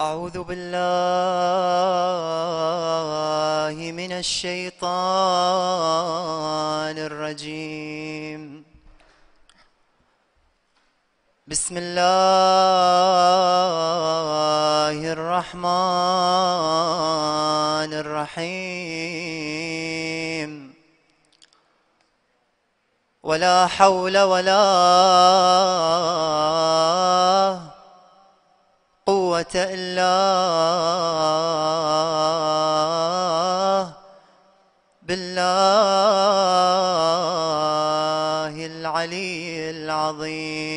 أعوذ بالله من الشيطان الرجيم بسم الله الرحمن الرحيم ولا حول ولا قوة إلا بالله العلي العظيم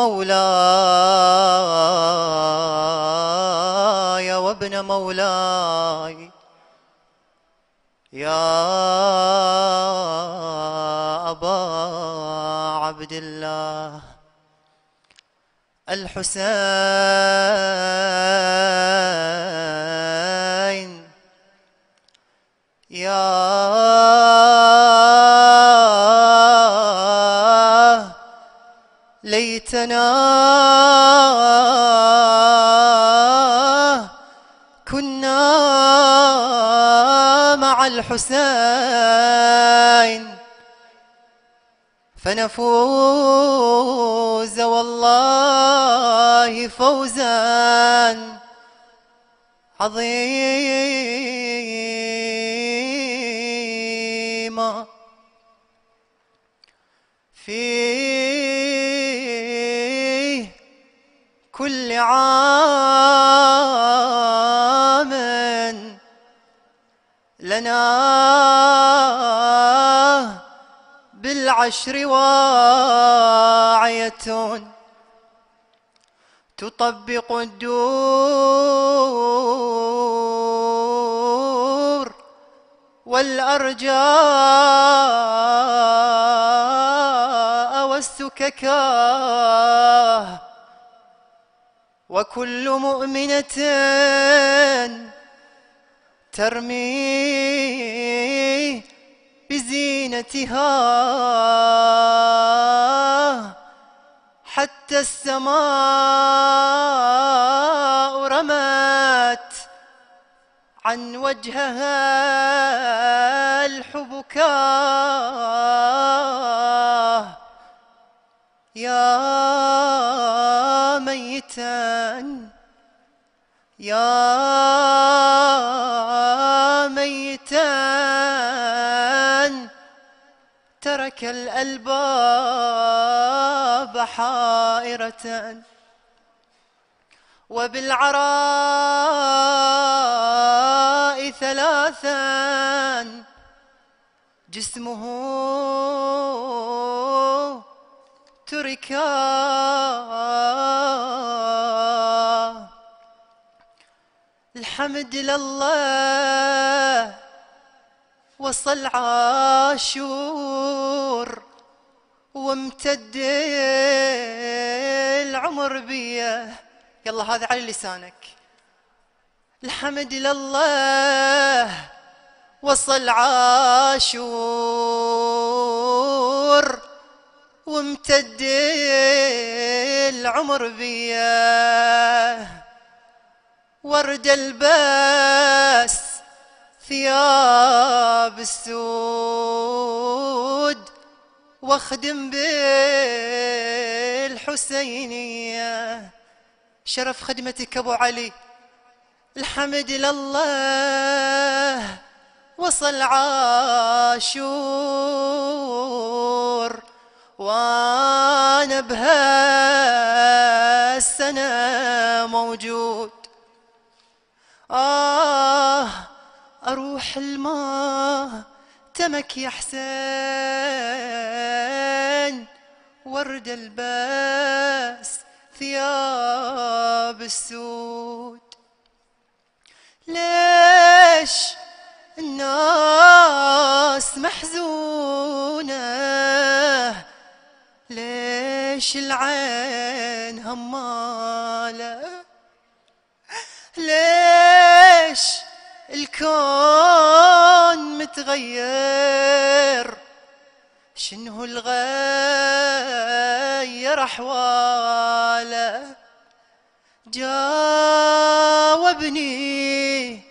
مولاي وابن مولاي يا أبا عبد الله الحسين الحسين فنفوز والله فوزا عظيما في كل عام بالعشر واعية تطبق الدور والأرجاء والسككاه وكل مؤمنة ترمي بزينتها حتى السماء رمت عن وجهها الحبكا يا ميتا يا الألباب حائرة وبالعراء ثلاثا جسمه تركا الحمد لله وصل عاشور وامتد العمر بيه يلا هذا على لسانك الحمد لله وصل عاشور وامتد العمر بيه ورد الباس ثياب السود واخدم بالحسينية شرف خدمتك أبو علي الحمد لله وصل عاشور وانا بهالسنة موجود قدامك يا حسين ورد الباس ثياب السود ليش الناس محزونة ليش العين همالة ليش الكون تغير شنه الغير أحواله جاوبني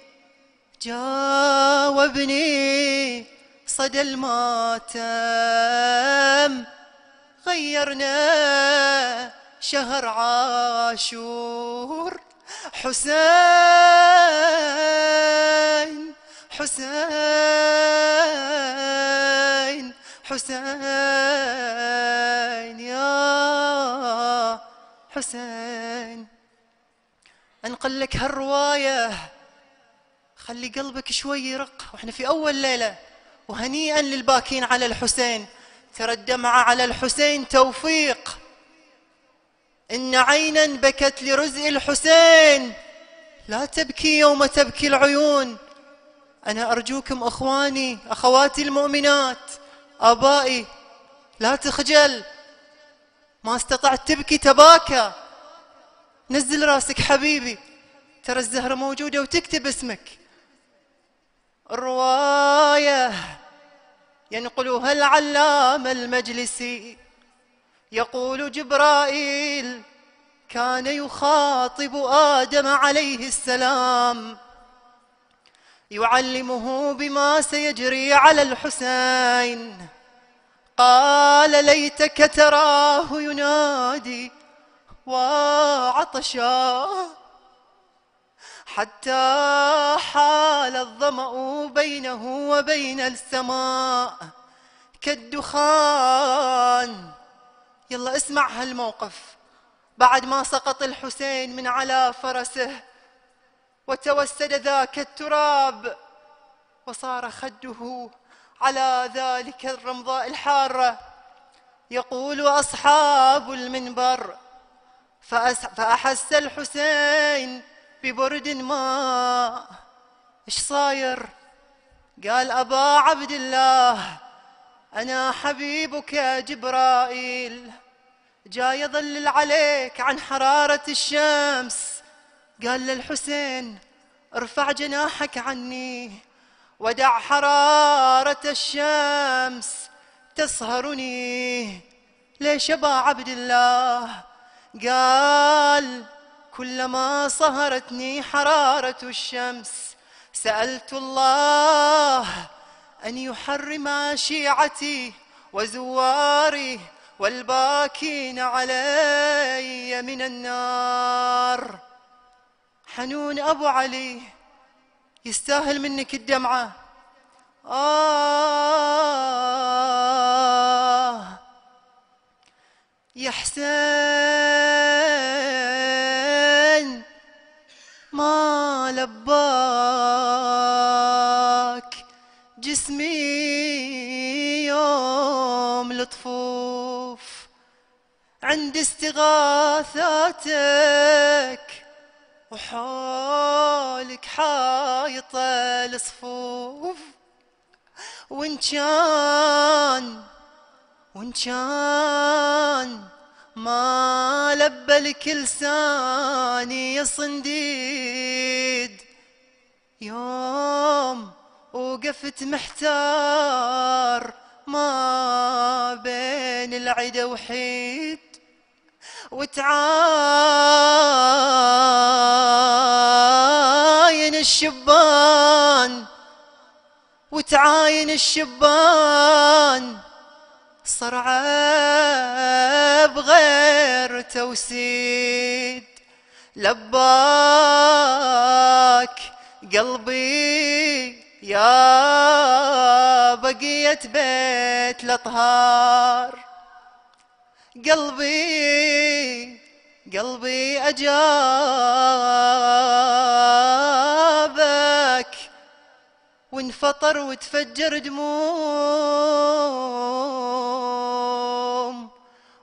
جاوبني صدى الماتم غيرنا شهر عاشور حسين حسين حسين يا حسين انقل لك هالروايه خلي قلبك شوي يرق واحنا في اول ليله وهنيئا للباكين على الحسين ترى الدمعه على الحسين توفيق ان عينا بكت لرزق الحسين لا تبكي يوم تبكي العيون أنا أرجوكم أخواني أخواتي المؤمنات آبائي لا تخجل ما استطعت تبكي تباكى نزل راسك حبيبي ترى الزهرة موجودة وتكتب اسمك الرواية ينقلها العلامة المجلسي يقول جبرائيل كان يخاطب آدم عليه السلام يعلمه بما سيجري على الحسين قال ليتك تراه ينادي وعطشا حتى حال الظمأ بينه وبين السماء كالدخان يلا اسمع هالموقف بعد ما سقط الحسين من على فرسه وتوسد ذاك التراب وصار خده على ذلك الرمضاء الحارة يقول أصحاب المنبر فأحس الحسين ببرد ما إيش صاير قال أبا عبد الله أنا حبيبك يا جبرائيل جاي أظلل عليك عن حرارة الشمس قال للحسين ارفع جناحك عني ودع حرارة الشمس تصهرني ليش أبا عبد الله قال كلما صهرتني حرارة الشمس سألت الله أن يحرم شيعتي وزواري والباكين علي من النار حنون أبو علي يستاهل منك الدمعة آه يا حسين ما لباك جسمي يوم لطفوف عند استغاثاتك وحولك حايطة الصفوف وإن كان وإن كان ما لبى لك لساني يا صنديد يوم وقفت محتار ما بين العدا وحيد وتعاين الشبان وتعاين الشبان صرع بغير توسيد لباك قلبي يا بقية بيت الأطهار قلبي قلبي أجابك وانفطر وتفجر دموم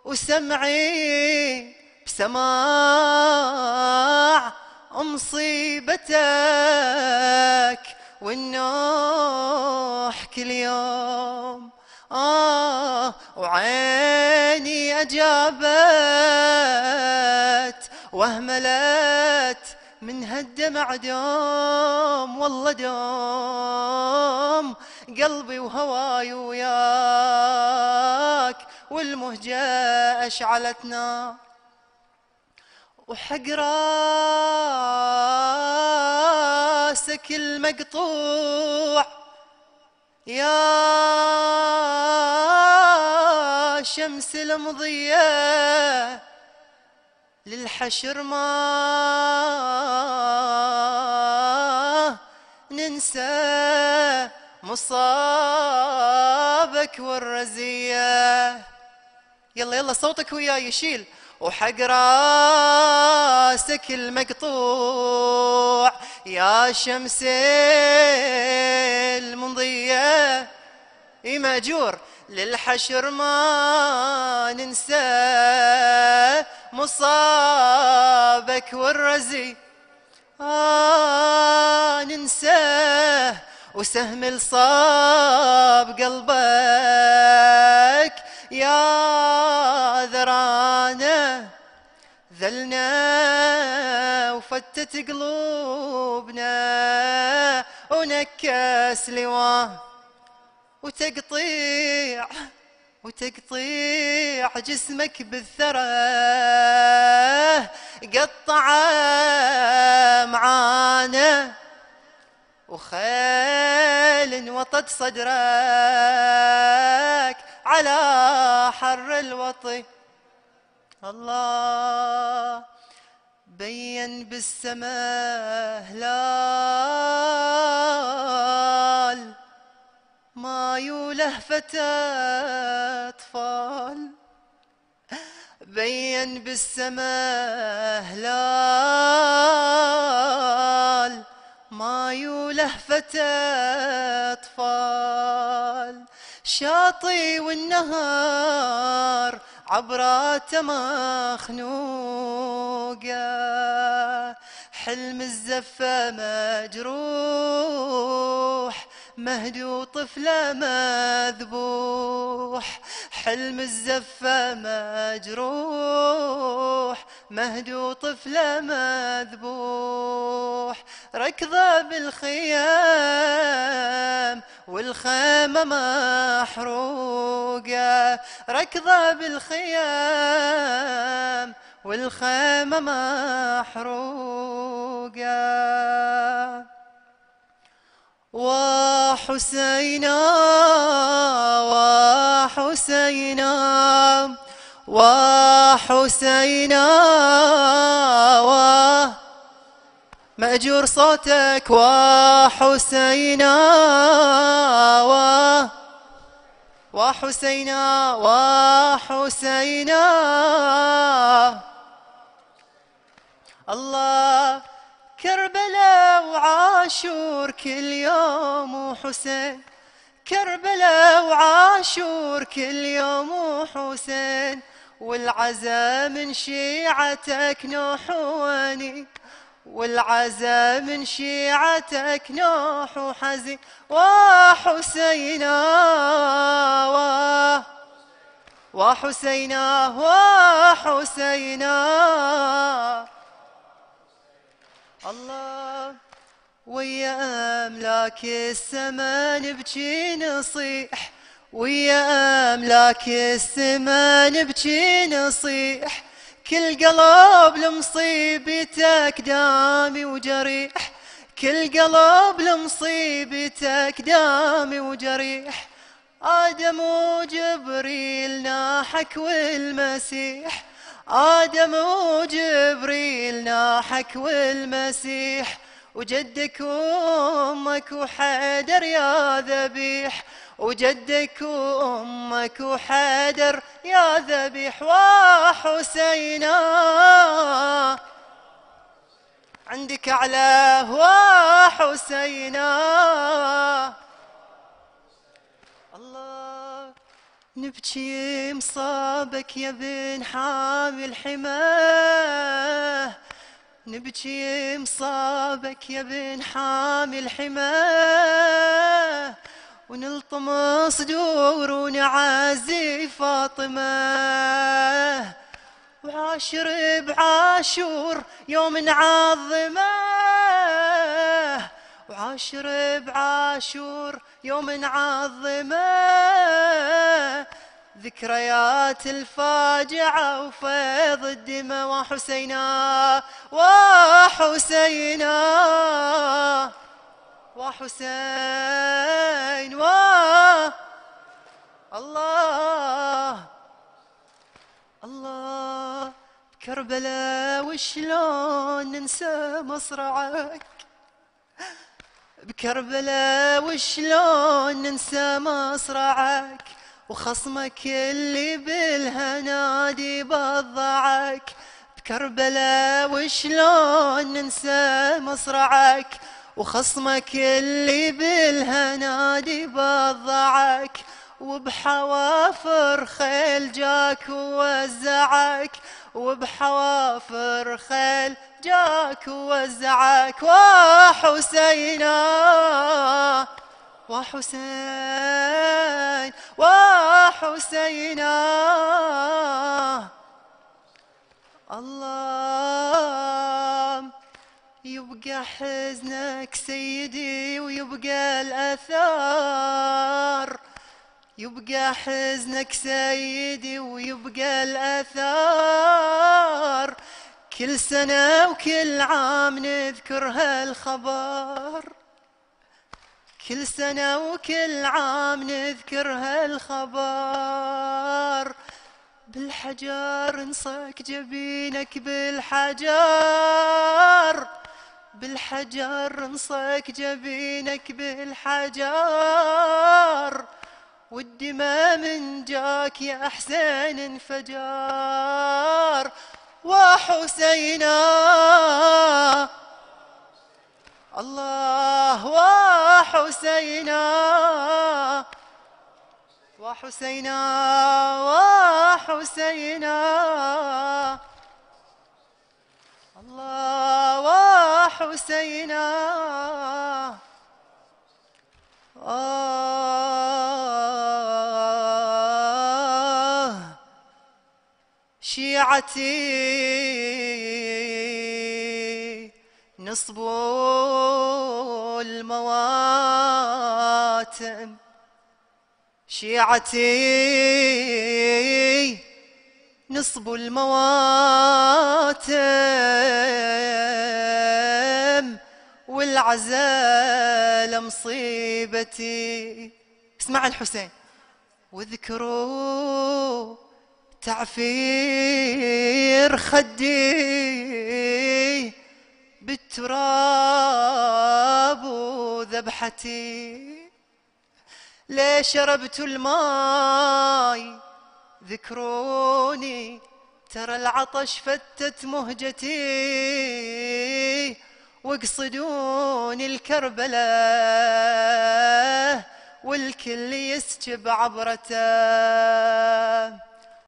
وسمعي بسماع مصيبتك والنوح كل يوم آه وعيني أجابت واهملت من هالدمع دوم والله دوم قلبي وهواي وياك والمهجة أشعلت نار وحق راسك المقطوع يا الشمس المضية للحشر ما ننسى مصابك والرزية يلا يلا صوتك وياي يشيل وحق راسك المقطوع يا شمس المنضية إيه مأجور للحشر ما ننسى مصابك والرزي آه ننساه وسهم الصاب قلبك يا ذرانا ذلنا وفتت قلوبنا ونكس لواه وتقطيع وتقطيع جسمك بالثرى قطع معانا وخيل وطد صدرك على حر الوطي الله بين بالسماء هلال ما يوله فتى أطفال بين بالسماء هلال ما يوله فتى أطفال شاطي والنهار عبراته مخنوقه حلم الزفة مجروح مهدي وطفلة مذبوح حلم الزفة مجروح مهدي وطفلة مذبوح ركضة بالخيام والخيمة محروقة ركضة بالخيام والخيمة محروقة وحسينا وحسينا وحسينا و مأجور صوتك وحسينا و وحسينا وحسينا الله كربلاء وعاشور كل يوم وحسين كربلاء وعاشور كل يوم وحسين والعزا من شيعتك نوح واني والعزا من شيعتك نوح وحزين وحسينا وحسينا وحسينا الله ويا املاك السما نبكي نصيح ويا املاك السما نبكي نصيح كل قلب لمصيبتك دامي وجريح كل قلب لمصيبتك دامي وجريح آدم وجبريل ناحك والمسيح آدم وجبريل ناحك والمسيح وجدك وامك وحدر يا ذبيح وجدك وامك وحدر يا ذبيح وحسينا عندك اعلاه وحسينا الله نبكي مصابك يا بن حامل حماه نبكي مصابك يا بن حامل حماه ونلطم صدور ونعزي فاطمه وعاشر بعاشور يوم نعظمه وعاشر بعاشور يوم نعظمه ذكريات الفاجعة وفيض الدم وحسينا وحسينا وحسين و الله الله بكربلاء وشلون ننسى مصرعك بكربلاء وشلون ننسى مصرعك وخصمك اللي بالهنادي بضعك بكربلاء وشلون ننسى مصرعك وخصمك اللي بالهنادي بضعك وبحوافر خيل جاك ووزعك وبحوافر خيل جاك وزعك وحسينا وحسين وحسينا الله يبقى حزنك سيدي ويبقى الأثار يبقى حزنك سيدي ويبقى الأثار كل سنة وكل عام نذكر هالخبر كل سنة وكل عام نذكر هالخبر بالحجر نصك جبينك بالحجر بالحجر نصك جبينك بالحجر والدماء من جاك يا حسين انفجار وحسينا الله وحسينا وحسينا وحسينا الله وحسينا آه طاعتي نصب المواتم شيعتي نصب المواتم والعزال مصيبتي اسمع الحسين واذكروا تعفير خدي بالتراب وذبحتي ليه شربت الماي ذكروني ترى العطش فتت مهجتي واقصدوني الكربلة والكل يسجب عبرته